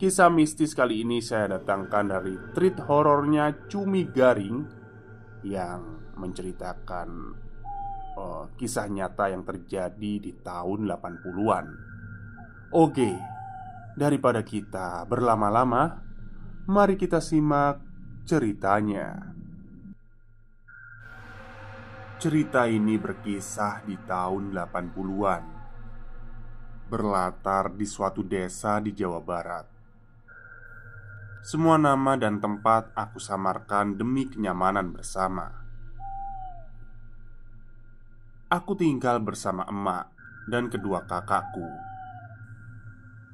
Kisah mistis kali ini saya datangkan dari treat horornya Cumi Garing yang menceritakan uh, kisah nyata yang terjadi di tahun 80-an. Oke, daripada kita berlama-lama, mari kita simak ceritanya. Cerita ini berkisah di tahun 80-an. Berlatar di suatu desa di Jawa Barat semua nama dan tempat aku samarkan demi kenyamanan bersama. Aku tinggal bersama emak dan kedua kakakku.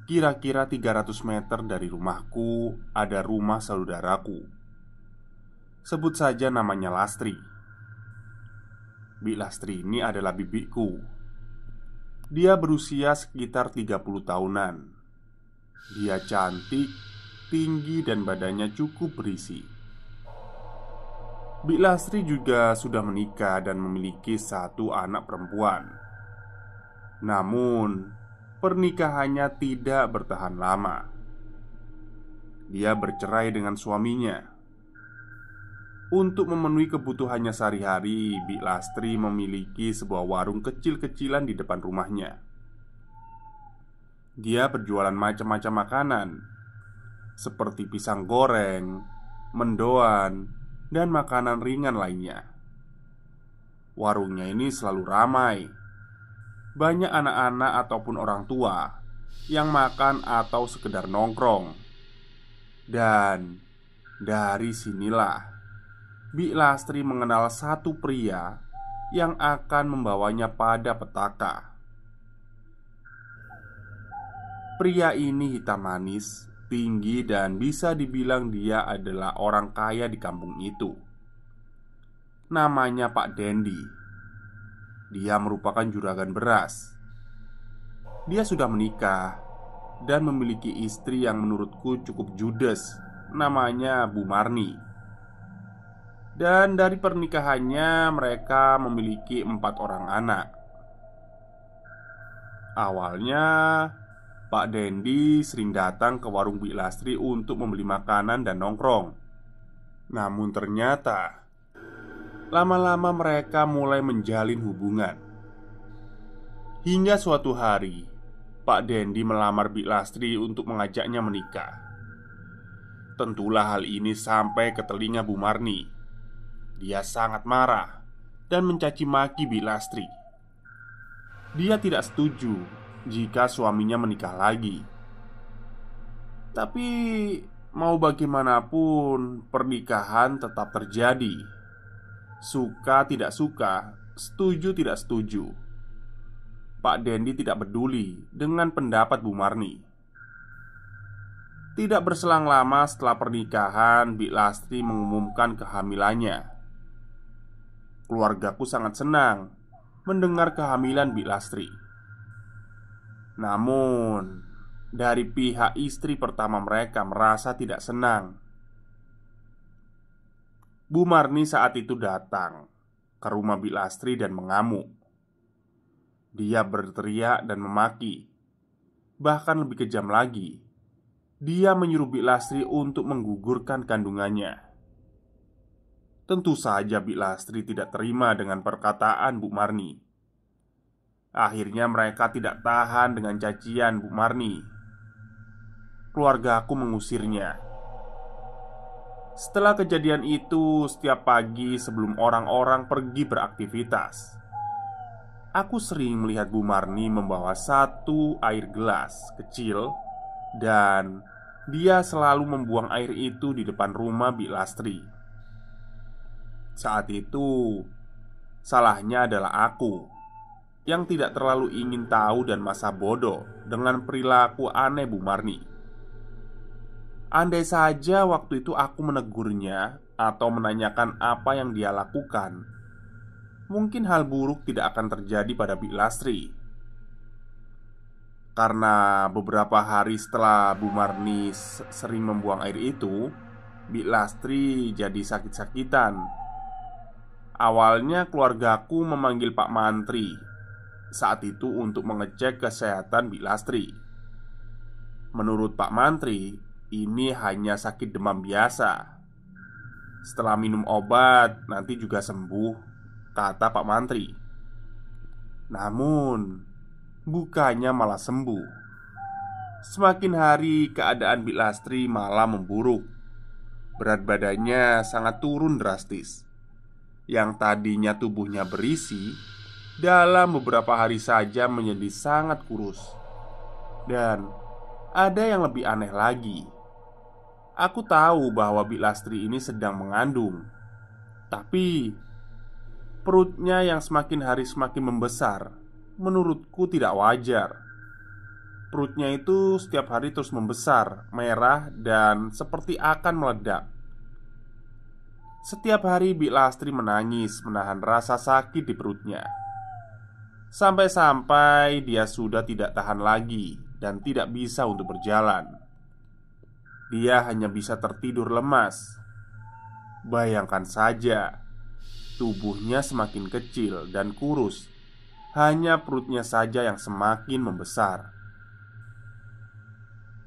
Kira-kira 300 meter dari rumahku ada rumah saudaraku. Sebut saja namanya Lastri. Bi Lastri ini adalah bibiku. Dia berusia sekitar 30 tahunan. Dia cantik tinggi dan badannya cukup berisi Bik Lastri juga sudah menikah dan memiliki satu anak perempuan Namun pernikahannya tidak bertahan lama Dia bercerai dengan suaminya untuk memenuhi kebutuhannya sehari-hari, Bik Lastri memiliki sebuah warung kecil-kecilan di depan rumahnya. Dia berjualan macam-macam makanan, seperti pisang goreng, mendoan, dan makanan ringan lainnya. Warungnya ini selalu ramai. Banyak anak-anak ataupun orang tua yang makan atau sekedar nongkrong. Dan dari sinilah Bi Lastri mengenal satu pria yang akan membawanya pada petaka. Pria ini hitam manis tinggi dan bisa dibilang dia adalah orang kaya di kampung itu. Namanya Pak Dendi. Dia merupakan juragan beras. Dia sudah menikah dan memiliki istri yang menurutku cukup judes, namanya Bu Marni. Dan dari pernikahannya mereka memiliki empat orang anak. Awalnya Pak Dendi sering datang ke warung Bu Lastri untuk membeli makanan dan nongkrong. Namun ternyata lama-lama mereka mulai menjalin hubungan. Hingga suatu hari, Pak Dendi melamar Bik Lastri untuk mengajaknya menikah. Tentulah hal ini sampai ke telinga Bu Marni. Dia sangat marah dan mencaci maki Bik Lastri. Dia tidak setuju jika suaminya menikah lagi. Tapi mau bagaimanapun, pernikahan tetap terjadi. Suka tidak suka, setuju tidak setuju. Pak Dendi tidak peduli dengan pendapat Bu Marni. Tidak berselang lama setelah pernikahan, Bik Lastri mengumumkan kehamilannya. Keluargaku sangat senang mendengar kehamilan Bik Lastri. Namun, dari pihak istri pertama mereka merasa tidak senang. Bu Marni saat itu datang ke rumah Bilastri dan mengamuk. Dia berteriak dan memaki. Bahkan lebih kejam lagi, dia menyuruh Bilastri untuk menggugurkan kandungannya. Tentu saja Bilastri tidak terima dengan perkataan Bu Marni. Akhirnya mereka tidak tahan dengan cacian Bu Marni Keluarga aku mengusirnya Setelah kejadian itu Setiap pagi sebelum orang-orang pergi beraktivitas Aku sering melihat Bu Marni membawa satu air gelas kecil Dan dia selalu membuang air itu di depan rumah Bi Lastri Saat itu Salahnya adalah aku yang tidak terlalu ingin tahu dan masa bodoh dengan perilaku aneh Bu Marni. Andai saja waktu itu aku menegurnya atau menanyakan apa yang dia lakukan, mungkin hal buruk tidak akan terjadi pada Bik Lastri. Karena beberapa hari setelah Bu Marni sering membuang air itu, Bik Lastri jadi sakit-sakitan. Awalnya keluargaku memanggil Pak Mantri saat itu untuk mengecek kesehatan Bik Lastri. Menurut Pak Mantri, ini hanya sakit demam biasa. Setelah minum obat, nanti juga sembuh, kata Pak Mantri. Namun, bukannya malah sembuh. Semakin hari, keadaan Bik Lastri malah memburuk. Berat badannya sangat turun drastis. Yang tadinya tubuhnya berisi, dalam beberapa hari saja menjadi sangat kurus. Dan ada yang lebih aneh lagi. Aku tahu bahwa Bilastri ini sedang mengandung. Tapi perutnya yang semakin hari semakin membesar menurutku tidak wajar. Perutnya itu setiap hari terus membesar, merah, dan seperti akan meledak. Setiap hari Bik Lastri menangis menahan rasa sakit di perutnya. Sampai-sampai dia sudah tidak tahan lagi dan tidak bisa untuk berjalan. Dia hanya bisa tertidur lemas. Bayangkan saja, tubuhnya semakin kecil dan kurus, hanya perutnya saja yang semakin membesar.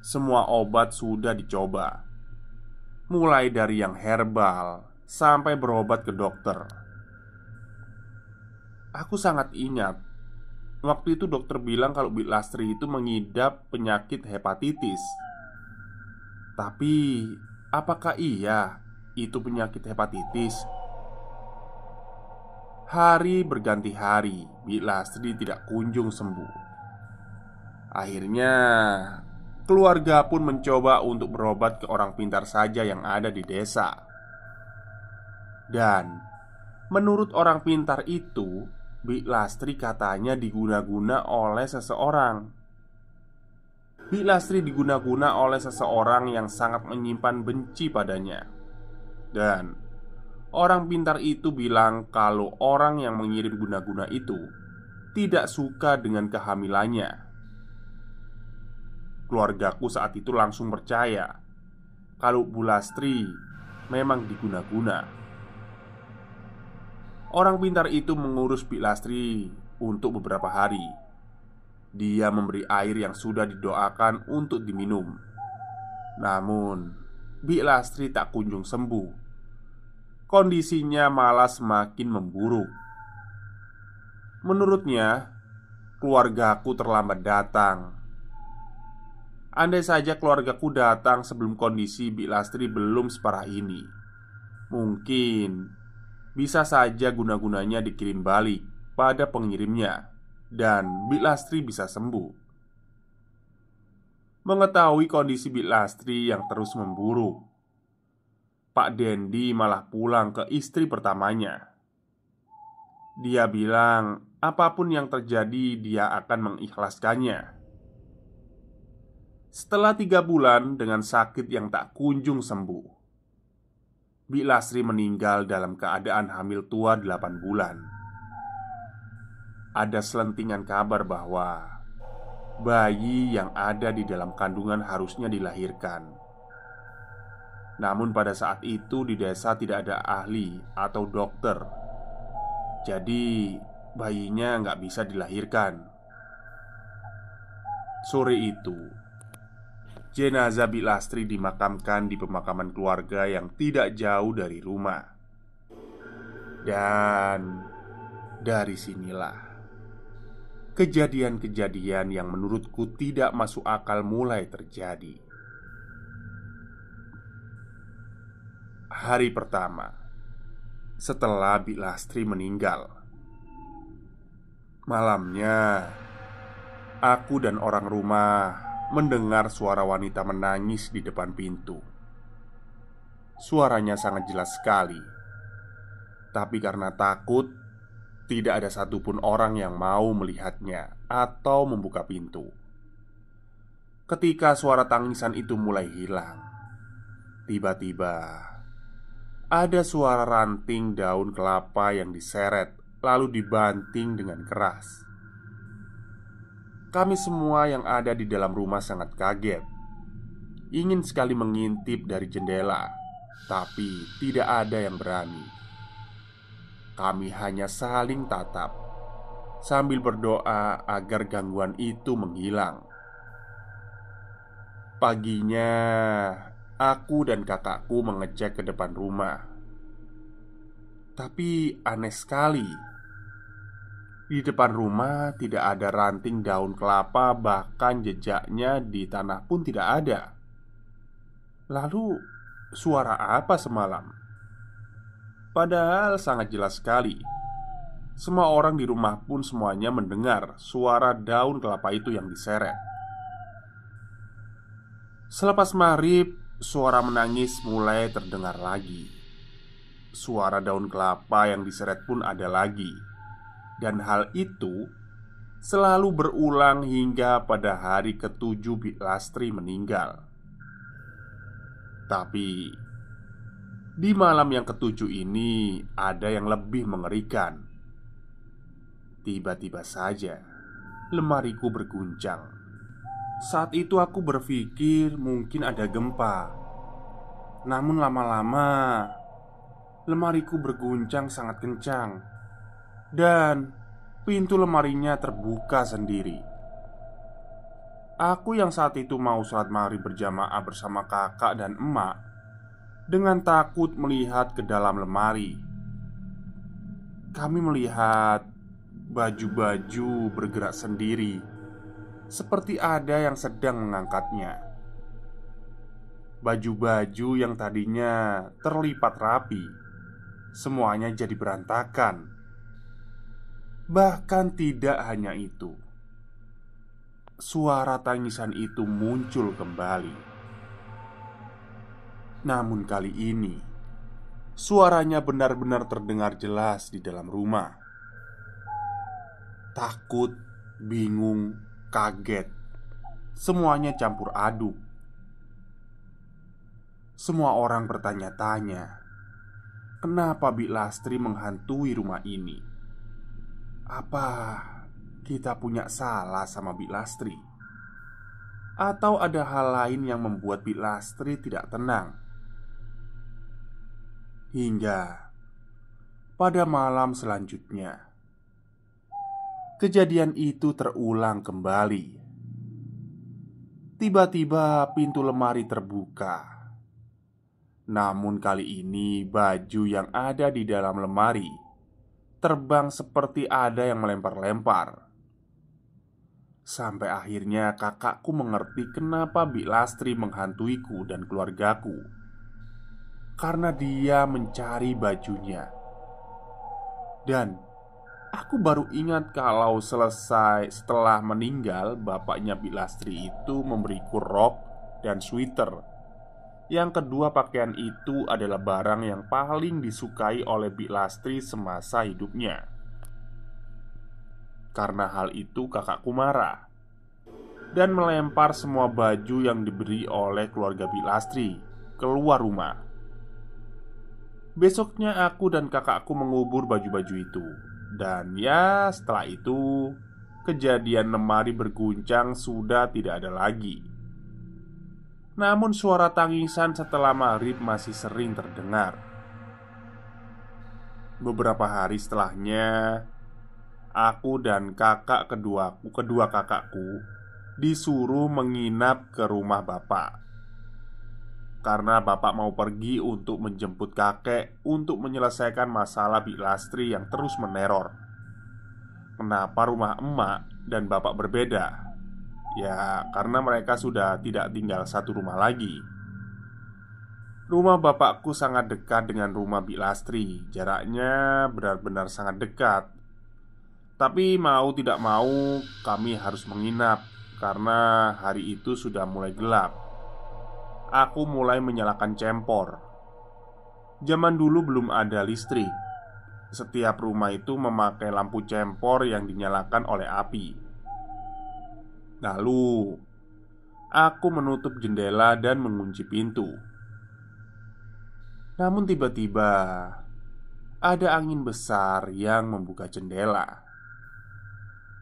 Semua obat sudah dicoba, mulai dari yang herbal sampai berobat ke dokter. Aku sangat ingat Waktu itu dokter bilang kalau Bu Lastri itu mengidap penyakit hepatitis Tapi apakah iya itu penyakit hepatitis? Hari berganti hari Bu Lastri tidak kunjung sembuh Akhirnya keluarga pun mencoba untuk berobat ke orang pintar saja yang ada di desa. Dan menurut orang pintar itu, Bi Lastri katanya diguna-guna oleh seseorang Bi Lastri diguna-guna oleh seseorang yang sangat menyimpan benci padanya Dan orang pintar itu bilang kalau orang yang mengirim guna-guna itu Tidak suka dengan kehamilannya Keluargaku saat itu langsung percaya Kalau Bu Lastri memang diguna-guna Orang pintar itu mengurus Pilastri untuk beberapa hari. Dia memberi air yang sudah didoakan untuk diminum. Namun, Bilastri tak kunjung sembuh. Kondisinya malah semakin memburuk. Menurutnya, keluargaku terlambat datang. Andai saja keluargaku datang sebelum kondisi Bilastri belum separah ini, mungkin bisa saja guna-gunanya dikirim balik pada pengirimnya dan Bilastri bisa sembuh. Mengetahui kondisi Bilastri yang terus memburuk, Pak Dendi malah pulang ke istri pertamanya. Dia bilang, apapun yang terjadi, dia akan mengikhlaskannya. Setelah tiga bulan dengan sakit yang tak kunjung sembuh Bi Lasri meninggal dalam keadaan hamil tua 8 bulan Ada selentingan kabar bahwa Bayi yang ada di dalam kandungan harusnya dilahirkan Namun pada saat itu di desa tidak ada ahli atau dokter Jadi bayinya nggak bisa dilahirkan Sore itu jenazah Bilastri dimakamkan di pemakaman keluarga yang tidak jauh dari rumah. Dan dari sinilah kejadian-kejadian yang menurutku tidak masuk akal mulai terjadi. Hari pertama setelah Bilastri meninggal, malamnya aku dan orang rumah mendengar suara wanita menangis di depan pintu. Suaranya sangat jelas sekali, tapi karena takut, tidak ada satupun orang yang mau melihatnya atau membuka pintu. Ketika suara tangisan itu mulai hilang, tiba-tiba ada suara ranting daun kelapa yang diseret lalu dibanting dengan keras. Kami semua yang ada di dalam rumah sangat kaget Ingin sekali mengintip dari jendela Tapi tidak ada yang berani Kami hanya saling tatap Sambil berdoa agar gangguan itu menghilang Paginya Aku dan kakakku mengecek ke depan rumah Tapi aneh sekali di depan rumah tidak ada ranting daun kelapa, bahkan jejaknya di tanah pun tidak ada. Lalu, suara apa semalam? Padahal sangat jelas sekali. Semua orang di rumah pun semuanya mendengar suara daun kelapa itu yang diseret. Selepas maghrib, suara menangis mulai terdengar lagi. Suara daun kelapa yang diseret pun ada lagi dan hal itu selalu berulang hingga pada hari ketujuh Bik Lastri meninggal Tapi Di malam yang ketujuh ini ada yang lebih mengerikan Tiba-tiba saja Lemariku berguncang Saat itu aku berpikir mungkin ada gempa Namun lama-lama Lemariku berguncang sangat kencang dan pintu lemarinya terbuka sendiri Aku yang saat itu mau sholat maghrib berjamaah bersama kakak dan emak Dengan takut melihat ke dalam lemari Kami melihat baju-baju bergerak sendiri Seperti ada yang sedang mengangkatnya Baju-baju yang tadinya terlipat rapi Semuanya jadi berantakan Bahkan tidak hanya itu Suara tangisan itu muncul kembali Namun kali ini Suaranya benar-benar terdengar jelas di dalam rumah Takut, bingung, kaget Semuanya campur aduk Semua orang bertanya-tanya Kenapa Bik Lastri menghantui rumah ini? Apa kita punya salah sama Bik Lastri? Atau ada hal lain yang membuat Bik Lastri tidak tenang? Hingga pada malam selanjutnya Kejadian itu terulang kembali Tiba-tiba pintu lemari terbuka namun kali ini baju yang ada di dalam lemari terbang seperti ada yang melempar-lempar. Sampai akhirnya kakakku mengerti kenapa Bik Lastri menghantuiku dan keluargaku. Karena dia mencari bajunya. Dan Aku baru ingat kalau selesai setelah meninggal bapaknya Lastri itu memberiku rok dan sweater yang kedua, pakaian itu adalah barang yang paling disukai oleh Bik Lastri semasa hidupnya. Karena hal itu, kakakku marah dan melempar semua baju yang diberi oleh keluarga Bik Lastri keluar rumah. Besoknya, aku dan kakakku mengubur baju-baju itu, dan ya, setelah itu kejadian lemari berguncang sudah tidak ada lagi. Namun suara tangisan setelah maghrib masih sering terdengar Beberapa hari setelahnya Aku dan kakak keduaku, kedua kakakku Disuruh menginap ke rumah bapak Karena bapak mau pergi untuk menjemput kakek Untuk menyelesaikan masalah Bik yang terus meneror Kenapa rumah emak dan bapak berbeda? Ya, karena mereka sudah tidak tinggal satu rumah lagi. Rumah bapakku sangat dekat dengan rumah Bik Lastri. Jaraknya benar-benar sangat dekat. Tapi mau tidak mau kami harus menginap karena hari itu sudah mulai gelap. Aku mulai menyalakan cempor. Zaman dulu belum ada listrik. Setiap rumah itu memakai lampu cempor yang dinyalakan oleh api. Lalu aku menutup jendela dan mengunci pintu. Namun, tiba-tiba ada angin besar yang membuka jendela,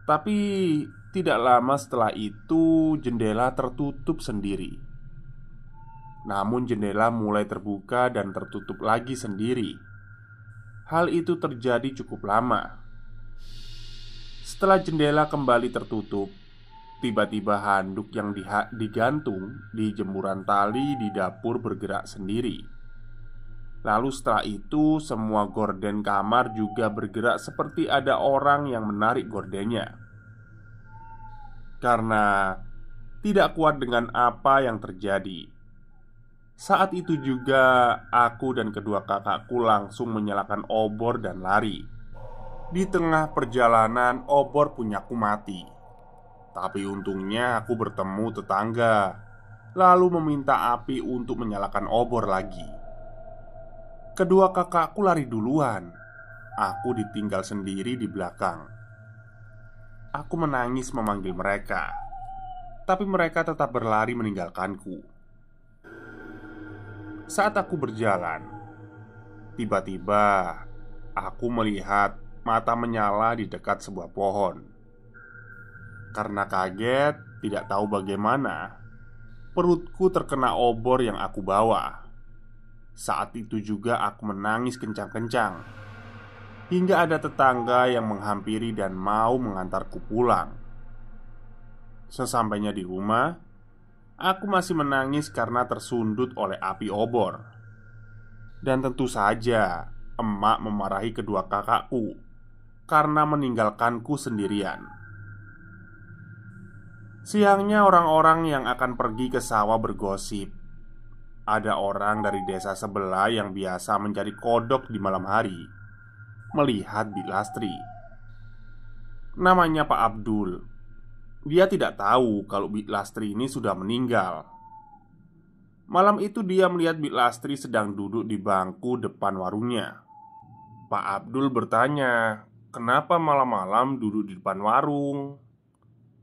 tapi tidak lama setelah itu jendela tertutup sendiri. Namun, jendela mulai terbuka dan tertutup lagi sendiri. Hal itu terjadi cukup lama. Setelah jendela kembali tertutup, Tiba-tiba handuk yang digantung di jemuran tali di dapur bergerak sendiri. Lalu setelah itu semua gorden kamar juga bergerak seperti ada orang yang menarik gordennya. Karena tidak kuat dengan apa yang terjadi. Saat itu juga aku dan kedua kakakku langsung menyalakan obor dan lari. Di tengah perjalanan obor punyaku mati. Tapi untungnya aku bertemu tetangga Lalu meminta api untuk menyalakan obor lagi Kedua kakakku lari duluan Aku ditinggal sendiri di belakang Aku menangis memanggil mereka Tapi mereka tetap berlari meninggalkanku Saat aku berjalan Tiba-tiba Aku melihat mata menyala di dekat sebuah pohon karena kaget, tidak tahu bagaimana, perutku terkena obor yang aku bawa. Saat itu juga aku menangis kencang-kencang. Hingga ada tetangga yang menghampiri dan mau mengantarku pulang. Sesampainya di rumah, aku masih menangis karena tersundut oleh api obor. Dan tentu saja, emak memarahi kedua kakakku karena meninggalkanku sendirian. Siangnya orang-orang yang akan pergi ke sawah bergosip Ada orang dari desa sebelah yang biasa mencari kodok di malam hari Melihat Bilastri Namanya Pak Abdul Dia tidak tahu kalau Bilastri ini sudah meninggal Malam itu dia melihat Bilastri sedang duduk di bangku depan warungnya Pak Abdul bertanya Kenapa malam-malam duduk di depan warung?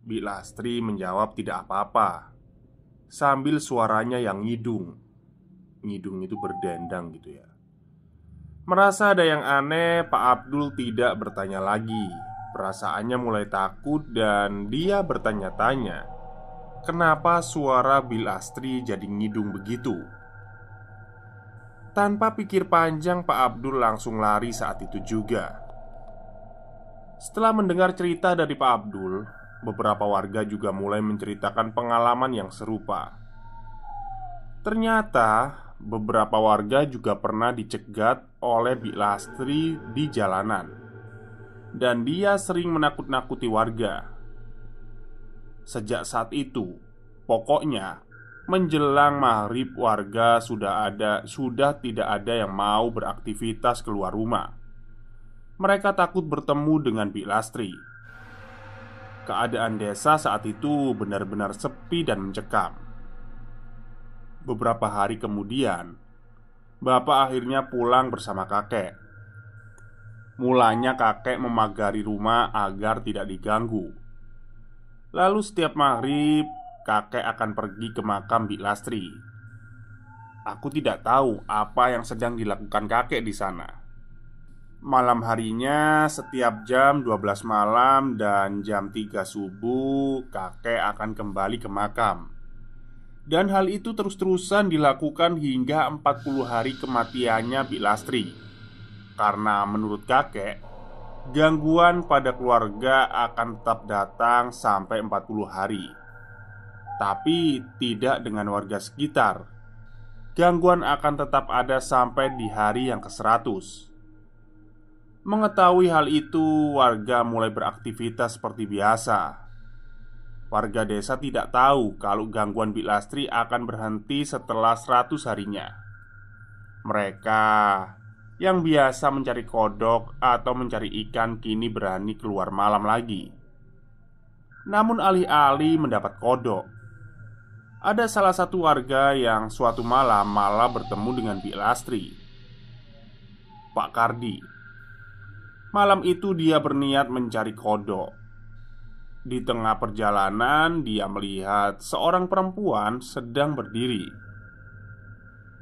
Bi Lastri menjawab tidak apa-apa Sambil suaranya yang ngidung Ngidung itu berdendang gitu ya Merasa ada yang aneh, Pak Abdul tidak bertanya lagi. Perasaannya mulai takut dan dia bertanya-tanya, "Kenapa suara Bil Astri jadi ngidung begitu?" Tanpa pikir panjang, Pak Abdul langsung lari saat itu juga. Setelah mendengar cerita dari Pak Abdul, beberapa warga juga mulai menceritakan pengalaman yang serupa. Ternyata, beberapa warga juga pernah dicegat oleh Bik Lastri di jalanan, dan dia sering menakut-nakuti warga. Sejak saat itu, pokoknya menjelang maghrib warga sudah ada sudah tidak ada yang mau beraktivitas keluar rumah. Mereka takut bertemu dengan Bik Lastri Keadaan desa saat itu benar-benar sepi dan mencekam. Beberapa hari kemudian, bapak akhirnya pulang bersama kakek. Mulanya, kakek memagari rumah agar tidak diganggu. Lalu, setiap maghrib, kakek akan pergi ke makam Bik Lastri. Aku tidak tahu apa yang sedang dilakukan kakek di sana malam harinya setiap jam 12 malam dan jam 3 subuh kakek akan kembali ke makam Dan hal itu terus-terusan dilakukan hingga 40 hari kematiannya Bik Karena menurut kakek Gangguan pada keluarga akan tetap datang sampai 40 hari Tapi tidak dengan warga sekitar Gangguan akan tetap ada sampai di hari yang ke-100 Mengetahui hal itu, warga mulai beraktivitas seperti biasa. Warga desa tidak tahu kalau gangguan Bik akan berhenti setelah 100 harinya. Mereka yang biasa mencari kodok atau mencari ikan kini berani keluar malam lagi. Namun alih-alih mendapat kodok, ada salah satu warga yang suatu malam malah bertemu dengan Bik Pak Kardi Malam itu dia berniat mencari kodok Di tengah perjalanan dia melihat seorang perempuan sedang berdiri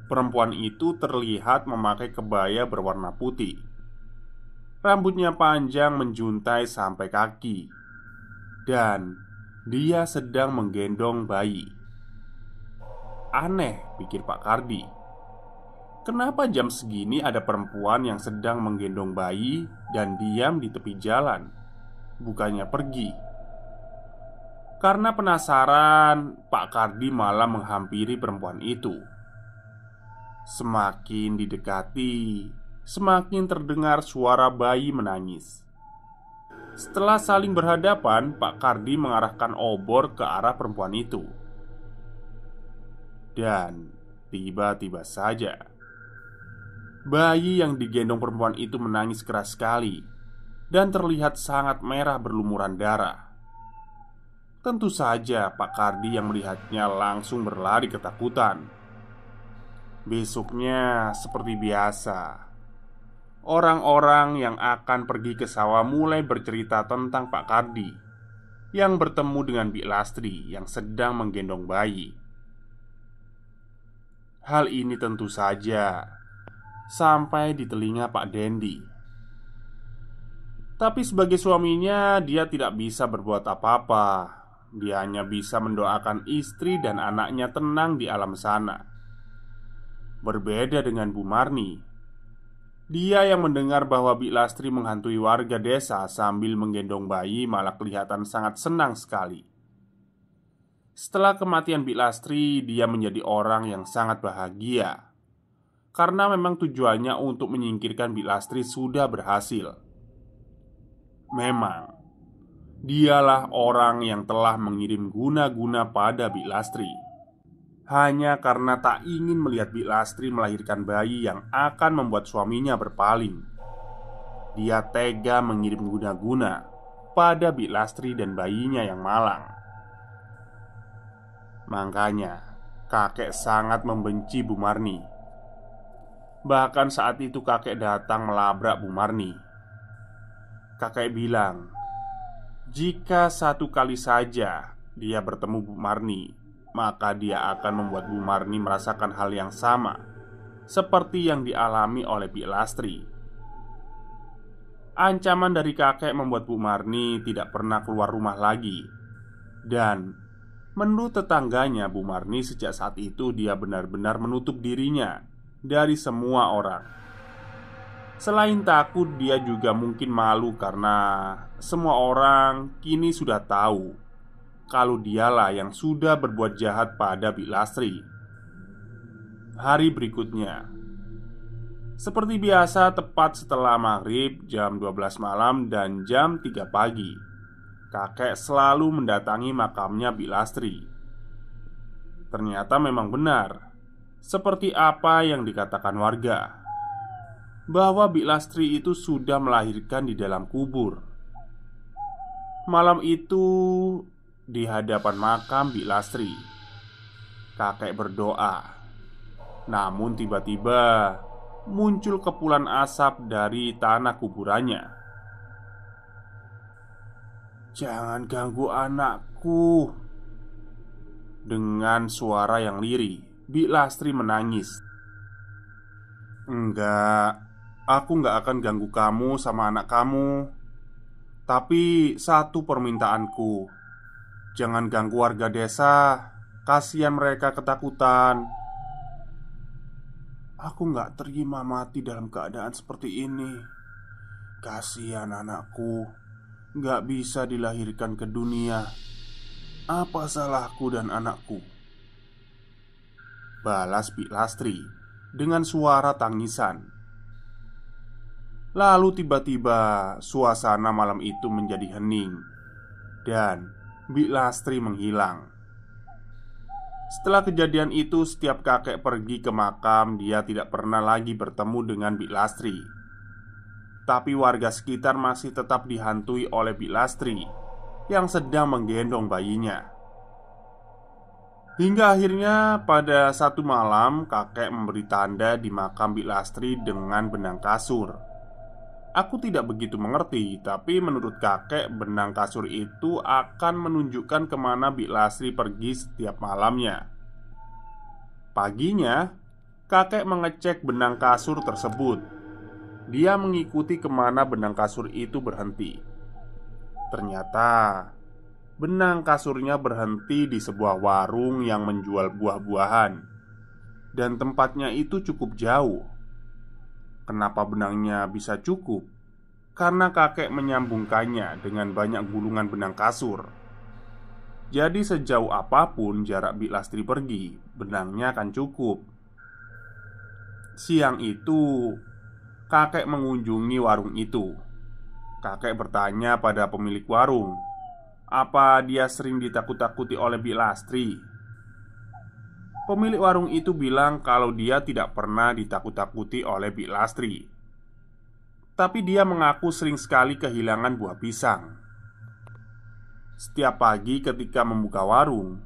Perempuan itu terlihat memakai kebaya berwarna putih Rambutnya panjang menjuntai sampai kaki Dan dia sedang menggendong bayi Aneh, pikir Pak Kardi Kenapa jam segini ada perempuan yang sedang menggendong bayi dan diam di tepi jalan? Bukannya pergi. Karena penasaran, Pak Kardi malah menghampiri perempuan itu. Semakin didekati, semakin terdengar suara bayi menangis. Setelah saling berhadapan, Pak Kardi mengarahkan obor ke arah perempuan itu. Dan tiba-tiba saja, Bayi yang digendong perempuan itu menangis keras sekali dan terlihat sangat merah berlumuran darah. Tentu saja, Pak Kardi yang melihatnya langsung berlari ketakutan. Besoknya, seperti biasa, orang-orang yang akan pergi ke sawah mulai bercerita tentang Pak Kardi yang bertemu dengan Bik Lastri yang sedang menggendong bayi. Hal ini tentu saja sampai di telinga Pak Dendi. Tapi sebagai suaminya, dia tidak bisa berbuat apa-apa. Dia hanya bisa mendoakan istri dan anaknya tenang di alam sana. Berbeda dengan Bu Marni, dia yang mendengar bahwa Bik Lastri menghantui warga desa sambil menggendong bayi malah kelihatan sangat senang sekali. Setelah kematian Bik Lastri, dia menjadi orang yang sangat bahagia karena memang tujuannya untuk menyingkirkan Bilastri sudah berhasil. Memang, dialah orang yang telah mengirim guna-guna pada Bilastri. Hanya karena tak ingin melihat Bilastri melahirkan bayi yang akan membuat suaminya berpaling. Dia tega mengirim guna-guna pada Bilastri dan bayinya yang malang. Makanya, kakek sangat membenci Bu Marni Bahkan saat itu kakek datang melabrak Bu Marni Kakek bilang Jika satu kali saja dia bertemu Bu Marni Maka dia akan membuat Bu Marni merasakan hal yang sama Seperti yang dialami oleh Pi Lastri Ancaman dari kakek membuat Bu Marni tidak pernah keluar rumah lagi Dan menurut tetangganya Bu Marni sejak saat itu dia benar-benar menutup dirinya dari semua orang. Selain takut, dia juga mungkin malu karena semua orang kini sudah tahu kalau dialah yang sudah berbuat jahat pada Bilasri. Hari berikutnya, seperti biasa tepat setelah maghrib jam 12 malam dan jam 3 pagi Kakek selalu mendatangi makamnya Bilastri Ternyata memang benar seperti apa yang dikatakan warga bahwa Bik Lastri itu sudah melahirkan di dalam kubur. Malam itu di hadapan makam Bik Lastri, kakek berdoa. Namun tiba-tiba muncul kepulan asap dari tanah kuburannya. Jangan ganggu anakku dengan suara yang lirih. Bi Lastri menangis Enggak Aku nggak akan ganggu kamu sama anak kamu Tapi satu permintaanku Jangan ganggu warga desa Kasian mereka ketakutan Aku nggak terima mati dalam keadaan seperti ini Kasian anakku Nggak bisa dilahirkan ke dunia Apa salahku dan anakku? Balas Bik Lastri dengan suara tangisan Lalu tiba-tiba suasana malam itu menjadi hening Dan Bik Lastri menghilang Setelah kejadian itu setiap kakek pergi ke makam Dia tidak pernah lagi bertemu dengan Bik Lastri Tapi warga sekitar masih tetap dihantui oleh Bik Lastri Yang sedang menggendong bayinya Hingga akhirnya pada satu malam kakek memberi tanda di makam Bik Lastri dengan benang kasur Aku tidak begitu mengerti Tapi menurut kakek benang kasur itu akan menunjukkan kemana Bik Lastri pergi setiap malamnya Paginya kakek mengecek benang kasur tersebut Dia mengikuti kemana benang kasur itu berhenti Ternyata benang kasurnya berhenti di sebuah warung yang menjual buah-buahan, dan tempatnya itu cukup jauh. Kenapa benangnya bisa cukup? Karena kakek menyambungkannya dengan banyak gulungan benang kasur. Jadi, sejauh apapun jarak Bik Lastri pergi, benangnya akan cukup. Siang itu, kakek mengunjungi warung itu. Kakek bertanya pada pemilik warung apa dia sering ditakut-takuti oleh Bi Lastri? Pemilik warung itu bilang kalau dia tidak pernah ditakut-takuti oleh Bi Lastri. Tapi dia mengaku sering sekali kehilangan buah pisang. Setiap pagi ketika membuka warung,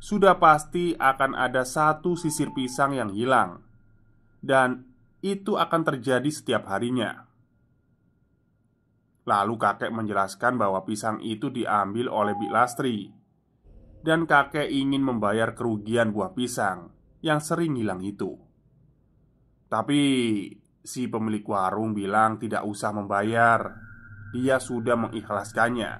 sudah pasti akan ada satu sisir pisang yang hilang. Dan itu akan terjadi setiap harinya. Lalu kakek menjelaskan bahwa pisang itu diambil oleh Bik Lastri Dan kakek ingin membayar kerugian buah pisang yang sering hilang itu Tapi si pemilik warung bilang tidak usah membayar Dia sudah mengikhlaskannya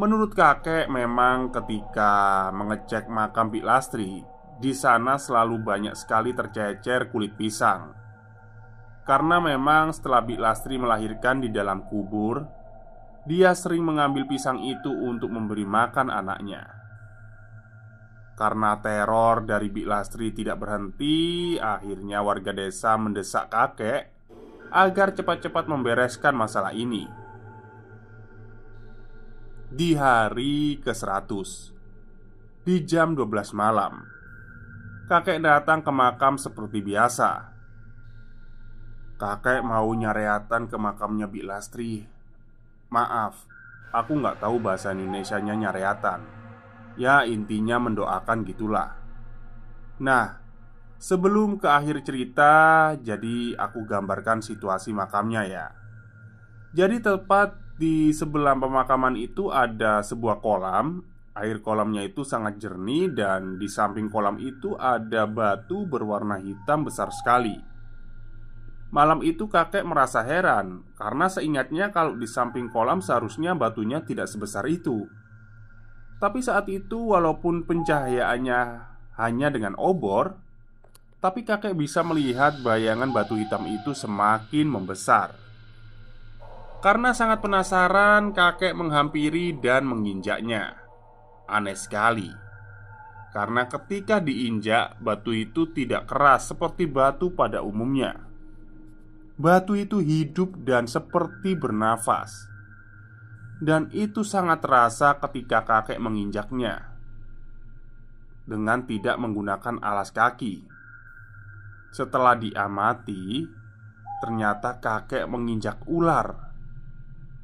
Menurut kakek memang ketika mengecek makam Bik Lastri Di sana selalu banyak sekali tercecer kulit pisang karena memang setelah Bik Lastri melahirkan di dalam kubur Dia sering mengambil pisang itu untuk memberi makan anaknya Karena teror dari Bik Lastri tidak berhenti Akhirnya warga desa mendesak kakek Agar cepat-cepat membereskan masalah ini Di hari ke-100 Di jam 12 malam Kakek datang ke makam seperti biasa Kakek mau nyareatan ke makamnya Bik Lastri Maaf, aku nggak tahu bahasa Indonesia-nya nyareatan Ya intinya mendoakan gitulah Nah, sebelum ke akhir cerita Jadi aku gambarkan situasi makamnya ya Jadi tepat di sebelah pemakaman itu ada sebuah kolam Air kolamnya itu sangat jernih dan di samping kolam itu ada batu berwarna hitam besar sekali Malam itu kakek merasa heran karena seingatnya kalau di samping kolam seharusnya batunya tidak sebesar itu. Tapi saat itu walaupun pencahayaannya hanya dengan obor, tapi kakek bisa melihat bayangan batu hitam itu semakin membesar. Karena sangat penasaran, kakek menghampiri dan menginjaknya. Aneh sekali. Karena ketika diinjak, batu itu tidak keras seperti batu pada umumnya Batu itu hidup dan seperti bernafas Dan itu sangat terasa ketika kakek menginjaknya Dengan tidak menggunakan alas kaki Setelah diamati Ternyata kakek menginjak ular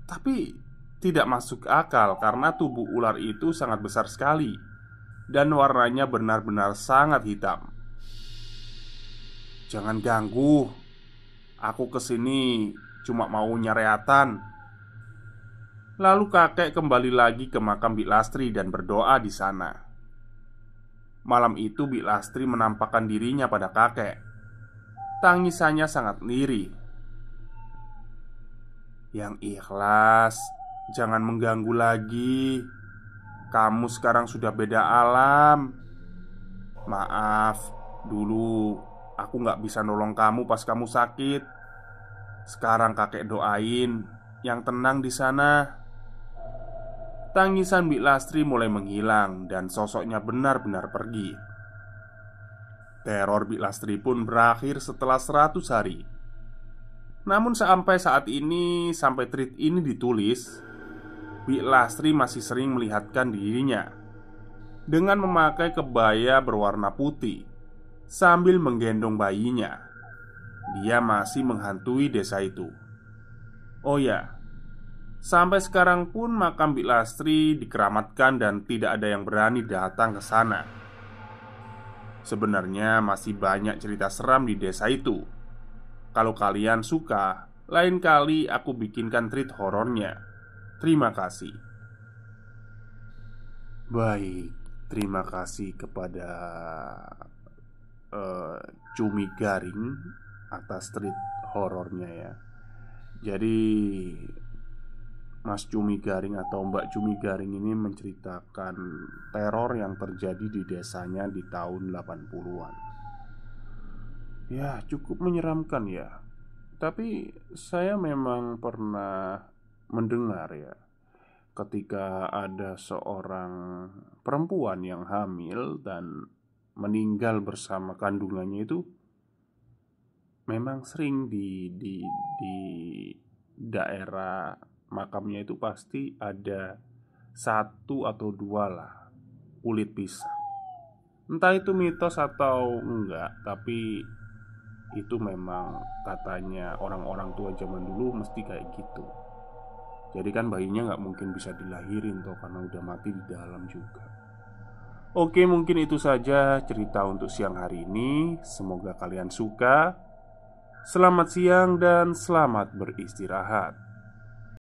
Tapi tidak masuk akal karena tubuh ular itu sangat besar sekali Dan warnanya benar-benar sangat hitam Jangan ganggu, Aku kesini cuma mau nyareatan Lalu kakek kembali lagi ke makam Bik Lastri dan berdoa di sana Malam itu Bik Lastri menampakkan dirinya pada kakek Tangisannya sangat lirih Yang ikhlas Jangan mengganggu lagi Kamu sekarang sudah beda alam Maaf Dulu Aku nggak bisa nolong kamu pas kamu sakit. Sekarang kakek doain yang tenang di sana. Tangisan Mbak Lastri mulai menghilang dan sosoknya benar-benar pergi. Teror Mbak Lastri pun berakhir setelah 100 hari. Namun sampai saat ini, sampai treat ini ditulis, Mbak Lastri masih sering melihatkan dirinya dengan memakai kebaya berwarna putih sambil menggendong bayinya. Dia masih menghantui desa itu. Oh ya, sampai sekarang pun makam Bik Lastri dikeramatkan dan tidak ada yang berani datang ke sana. Sebenarnya masih banyak cerita seram di desa itu. Kalau kalian suka, lain kali aku bikinkan treat horornya. Terima kasih. Baik, terima kasih kepada Eh, cumi garing atas street horornya ya. Jadi Mas Cumi Garing atau Mbak Cumi Garing ini menceritakan teror yang terjadi di desanya di tahun 80-an. Ya, cukup menyeramkan ya. Tapi saya memang pernah mendengar ya ketika ada seorang perempuan yang hamil dan meninggal bersama kandungannya itu memang sering di di di daerah makamnya itu pasti ada satu atau dua lah kulit pisang. Entah itu mitos atau enggak, tapi itu memang katanya orang-orang tua zaman dulu mesti kayak gitu. Jadi kan bayinya nggak mungkin bisa dilahirin toh karena udah mati di dalam juga. Oke, mungkin itu saja cerita untuk siang hari ini. Semoga kalian suka. Selamat siang dan selamat beristirahat.